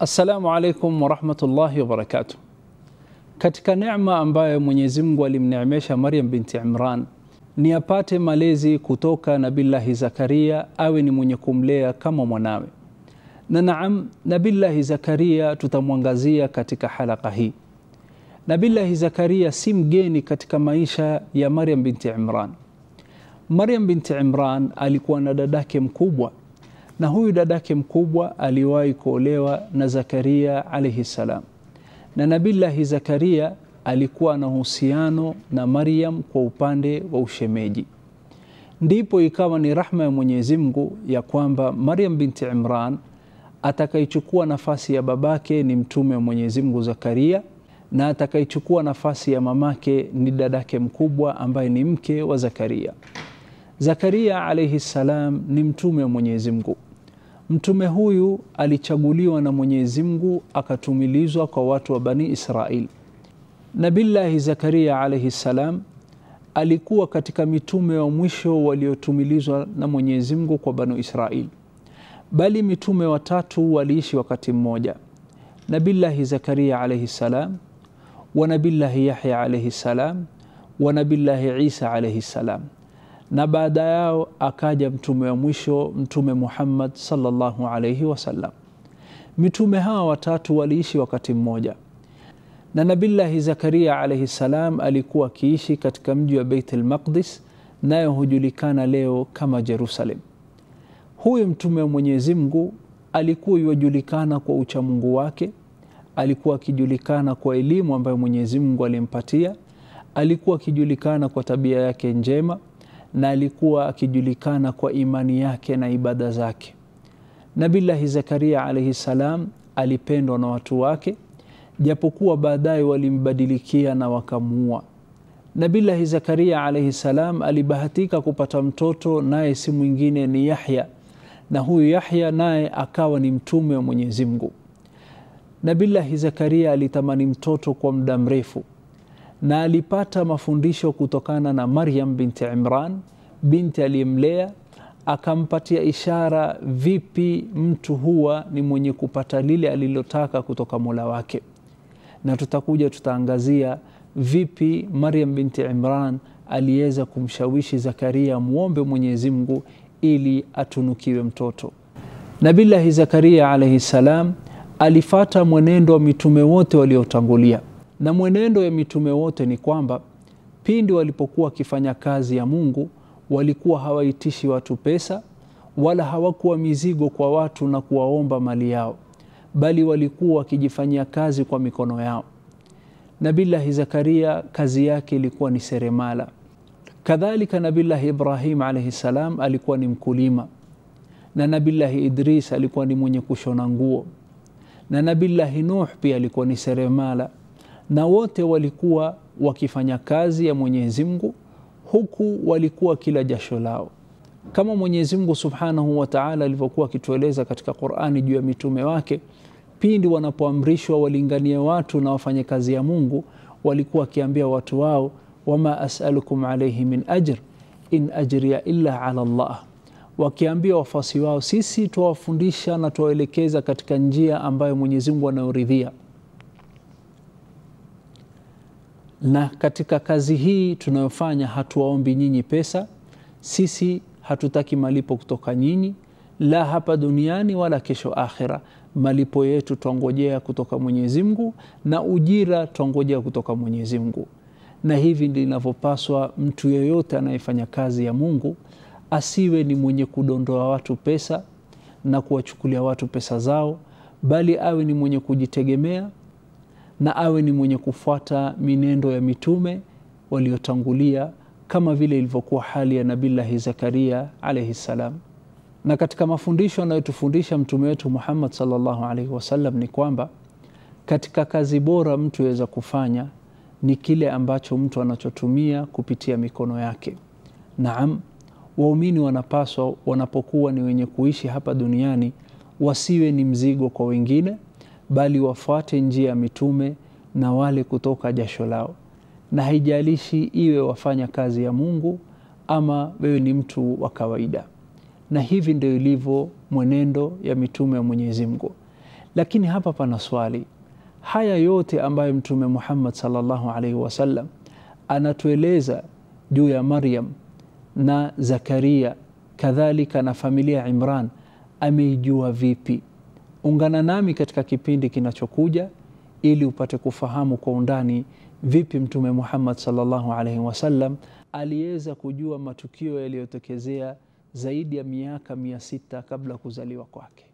Assalamu alaikum warahmatullahi wabarakatuh. Katika neema ambayo Mwenyezi Mungu alimneemesha Maryam binti Imran ni apate malezi kutoka Nabillahi Zakaria awe ni mwenye kumlea kama mwanawe. Na naam, Nabillahi Zakaria tutamwangazia katika halaka hii. Nabillahi Zakaria si mgeni katika maisha ya Maryam binti Imran. Maryam binti Imran alikuwa na dadake mkubwa na huyu dadake mkubwa aliwahi kuolewa na Zakaria alaihi salam, na Nabillahi Zakaria alikuwa na uhusiano na Maryam kwa upande wa ushemeji. Ndipo ikawa ni rahma ya Mwenyezi Mungu ya kwamba Maryam binti Imran atakaichukua nafasi ya babake ni mtume wa Mwenyezi Mungu Zakaria, na atakaichukua nafasi ya mamake ni dadake mkubwa ambaye ni mke wa Zakaria. Zakaria alaihi salam ni mtume wa Mwenyezi Mungu Mtume huyu alichaguliwa na Mwenyezi Mungu akatumilizwa kwa watu wa Bani israil Nabillahi Zakaria alaihi ssalam alikuwa katika mitume wa mwisho waliotumilizwa na Mwenyezi Mungu kwa bani israil bali mitume watatu waliishi wakati mmoja: Nabillahi Zakaria alaihi ssalam, wa Nabillahi Yahya alaihi ssalam, wa Nabillahi Isa alaihi ssalam na baada yao akaja mtume wa mwisho Mtume Muhammad sallallahu alayhi wasallam. Mitume hawa watatu waliishi wakati mmoja, na Nabillahi Zakaria alaihi salam alikuwa akiishi katika mji wa Beit al-Maqdis, nayo hujulikana leo kama Jerusalem. Huyu mtume wa Mwenyezi Mungu alikuwa yujulikana kwa uchamungu wake, alikuwa akijulikana kwa elimu ambayo Mwenyezi Mungu alimpatia, alikuwa akijulikana kwa tabia yake njema na alikuwa akijulikana kwa imani yake na ibada zake. Nabillahi Zakaria alaihi salam alipendwa na watu wake, japokuwa baadaye walimbadilikia na wakamuua. Nabillahi Zakaria alaihi salam alibahatika kupata mtoto, naye si mwingine ni Yahya, na huyu Yahya naye akawa ni mtume wa Mwenyezi Mungu. Nabillahi Zakaria alitamani mtoto kwa muda mrefu na alipata mafundisho kutokana na Maryam binti Imran, binti aliyemlea akampatia ishara vipi mtu huwa ni mwenye kupata lile alilotaka kutoka Mola wake, na tutakuja tutaangazia vipi Maryam binti Imran aliweza kumshawishi Zakaria mwombe Mwenyezi Mungu ili atunukiwe mtoto. Nabillahi Zakaria alaihi salam alifata mwenendo wa mitume wote waliotangulia na mwenendo ya mitume wote ni kwamba pindi walipokuwa wakifanya kazi ya Mungu walikuwa hawaitishi watu pesa wala hawakuwa mizigo kwa watu na kuwaomba mali yao, bali walikuwa wakijifanyia kazi kwa mikono yao. Nabillahi Zakaria kazi yake ilikuwa ni seremala. Kadhalika Nabillahi Ibrahim alaihi salam alikuwa ni mkulima, na Nabillahi Idris alikuwa ni mwenye kushona nguo, na Nabillahi Nuh pia alikuwa ni seremala na wote walikuwa wakifanya kazi ya Mwenyezi Mungu huku walikuwa kila jasho lao, kama Mwenyezi Mungu Subhanahu wa Ta'ala alivyokuwa akitueleza katika Qur'ani juu ya mitume wake, pindi wanapoamrishwa walinganie watu na wafanye kazi ya Mungu, walikuwa wakiambia watu wao, wama as'alukum alayhi min ajr in ajriya illa ala Allah, wakiambia wafuasi wao, sisi twawafundisha na twawaelekeza katika njia ambayo Mwenyezi Mungu anayoridhia. na katika kazi hii tunayofanya hatuwaombi nyinyi pesa, sisi hatutaki malipo kutoka nyinyi, la hapa duniani wala kesho akhira. Malipo yetu twangojea kutoka mwenyezimgu na ujira twangojea kutoka mwenyezimgu Na hivi linavyopaswa mtu yeyote anayefanya kazi ya Mungu asiwe ni mwenye kudondoa watu pesa na kuwachukulia watu pesa zao, bali awe ni mwenye kujitegemea na awe ni mwenye kufuata minendo ya mitume waliotangulia kama vile ilivyokuwa hali ya Nabillahi Zakaria alaihi ssalam. Na katika mafundisho anayotufundisha mtume wetu Muhammad sallallahu alaihi wasallam ni kwamba katika kazi bora mtu aweza kufanya ni kile ambacho mtu anachotumia kupitia mikono yake. Naam, waumini wanapaswa wanapokuwa ni wenye kuishi hapa duniani wasiwe ni mzigo kwa wengine bali wafuate njia ya mitume na wale kutoka jasho lao, na haijalishi iwe wafanya kazi ya Mungu ama wewe ni mtu wa kawaida. Na hivi ndio ilivyo mwenendo ya mitume ya Mwenyezi Mungu. Lakini hapa pana swali, haya yote ambayo Mtume Muhammad sallallahu alaihi wasallam anatueleza juu ya Maryam na Zakaria kadhalika na familia Imran, ameijua vipi? Ungana nami katika kipindi kinachokuja ili upate kufahamu kwa undani vipi Mtume Muhammad sallallahu alaihi wasallam aliweza kujua matukio yaliyotokezea zaidi ya miaka mia sita kabla kuzaliwa kwake.